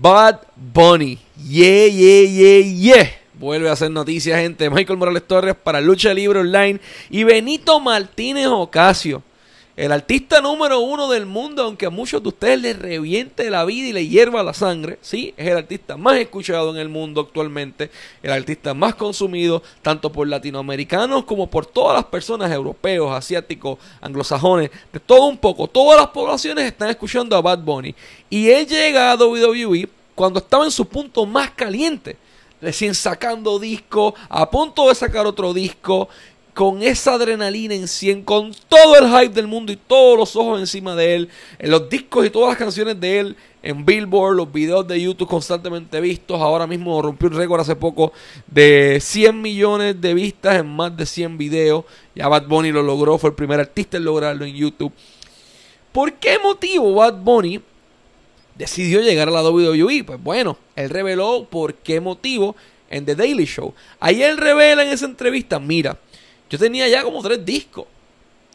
Bad Bunny. Yeah, yeah, yeah, yeah. Vuelve a hacer noticias, gente. Michael Morales Torres para Lucha Libre Online. Y Benito Martínez Ocasio el artista número uno del mundo, aunque a muchos de ustedes les reviente la vida y le hierva la sangre, sí, es el artista más escuchado en el mundo actualmente, el artista más consumido, tanto por latinoamericanos como por todas las personas europeos, asiáticos, anglosajones, de todo un poco. Todas las poblaciones están escuchando a Bad Bunny. Y él llega a WWE cuando estaba en su punto más caliente recién sacando disco, a punto de sacar otro disco, con esa adrenalina en 100, con todo el hype del mundo y todos los ojos encima de él, en los discos y todas las canciones de él, en Billboard, los videos de YouTube constantemente vistos, ahora mismo rompió un récord hace poco de 100 millones de vistas en más de 100 videos, ya Bad Bunny lo logró, fue el primer artista en lograrlo en YouTube. ¿Por qué motivo Bad Bunny decidió llegar a la WWE? Pues bueno, él reveló por qué motivo en The Daily Show. Ahí él revela en esa entrevista, mira, yo tenía ya como tres discos.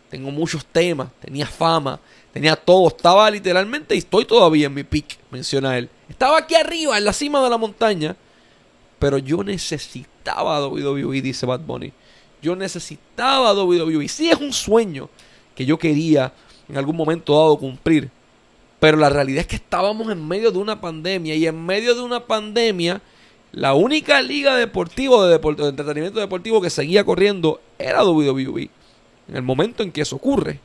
Tengo muchos temas, tenía fama, tenía todo. Estaba literalmente, y estoy todavía en mi peak, menciona él. Estaba aquí arriba, en la cima de la montaña. Pero yo necesitaba WWE, dice Bad Bunny. Yo necesitaba WWE. Sí es un sueño que yo quería en algún momento dado cumplir. Pero la realidad es que estábamos en medio de una pandemia y en medio de una pandemia la única liga deportiva de, de entretenimiento deportivo que seguía corriendo era WWE. En el momento en que eso ocurre.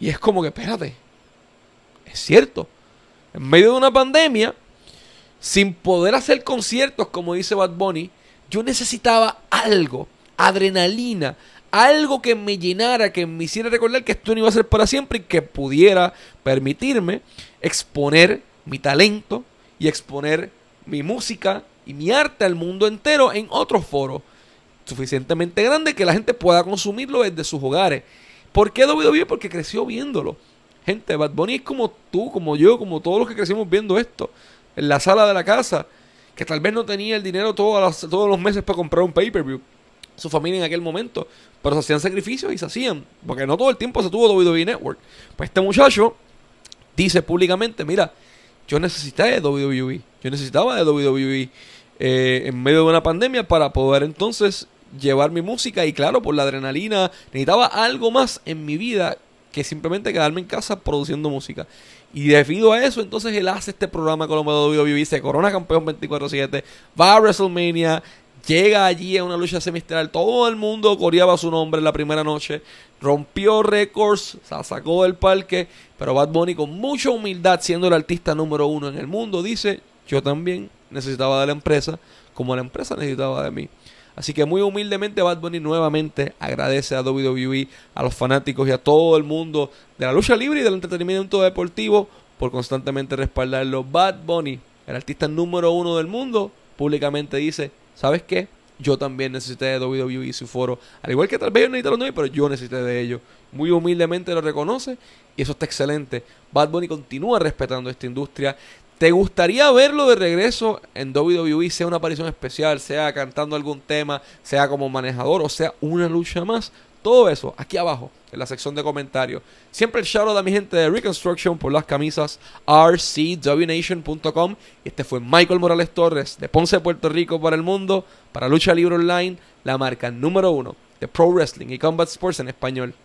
Y es como que, espérate, es cierto. En medio de una pandemia, sin poder hacer conciertos, como dice Bad Bunny, yo necesitaba algo, adrenalina, algo que me llenara, que me hiciera recordar que esto no iba a ser para siempre y que pudiera permitirme exponer mi talento y exponer mi música y mi arte al mundo entero en otros foros suficientemente grande que la gente pueda consumirlo desde sus hogares. ¿Por qué WWE? Porque creció viéndolo. Gente, Bad Bunny es como tú, como yo, como todos los que crecimos viendo esto en la sala de la casa, que tal vez no tenía el dinero todos los, todos los meses para comprar un pay-per-view. Su familia en aquel momento, pero se hacían sacrificios y se hacían, porque no todo el tiempo se tuvo WWE Network. Pues este muchacho dice públicamente: Mira, e. yo necesitaba de WWE. Yo eh, necesitaba de WWE en medio de una pandemia para poder entonces llevar mi música y claro, por la adrenalina, necesitaba algo más en mi vida que simplemente quedarme en casa produciendo música. Y debido a eso, entonces él hace este programa con de WWE, se corona campeón 24-7, va a WrestleMania, Llega allí a una lucha semestral. Todo el mundo coreaba su nombre la primera noche. Rompió récords, la sacó del parque. Pero Bad Bunny, con mucha humildad, siendo el artista número uno en el mundo, dice: Yo también necesitaba de la empresa, como la empresa necesitaba de mí. Así que muy humildemente Bad Bunny nuevamente agradece a WWE, a los fanáticos y a todo el mundo de la lucha libre y del entretenimiento deportivo por constantemente respaldarlo. Bad Bunny, el artista número uno del mundo, públicamente dice, ¿sabes qué? Yo también necesité de WWE y su foro. Al igual que tal vez yo necesité los pero yo necesité de ellos. Muy humildemente lo reconoce y eso está excelente. Bad Bunny continúa respetando esta industria. ¿Te gustaría verlo de regreso en WWE, sea una aparición especial, sea cantando algún tema, sea como manejador o sea una lucha más? Todo eso aquí abajo en la sección de comentarios. Siempre el shout out a mi gente de Reconstruction por las camisas Y Este fue Michael Morales Torres de Ponce, Puerto Rico para el mundo, para Lucha Libre Online, la marca número uno de Pro Wrestling y Combat Sports en español.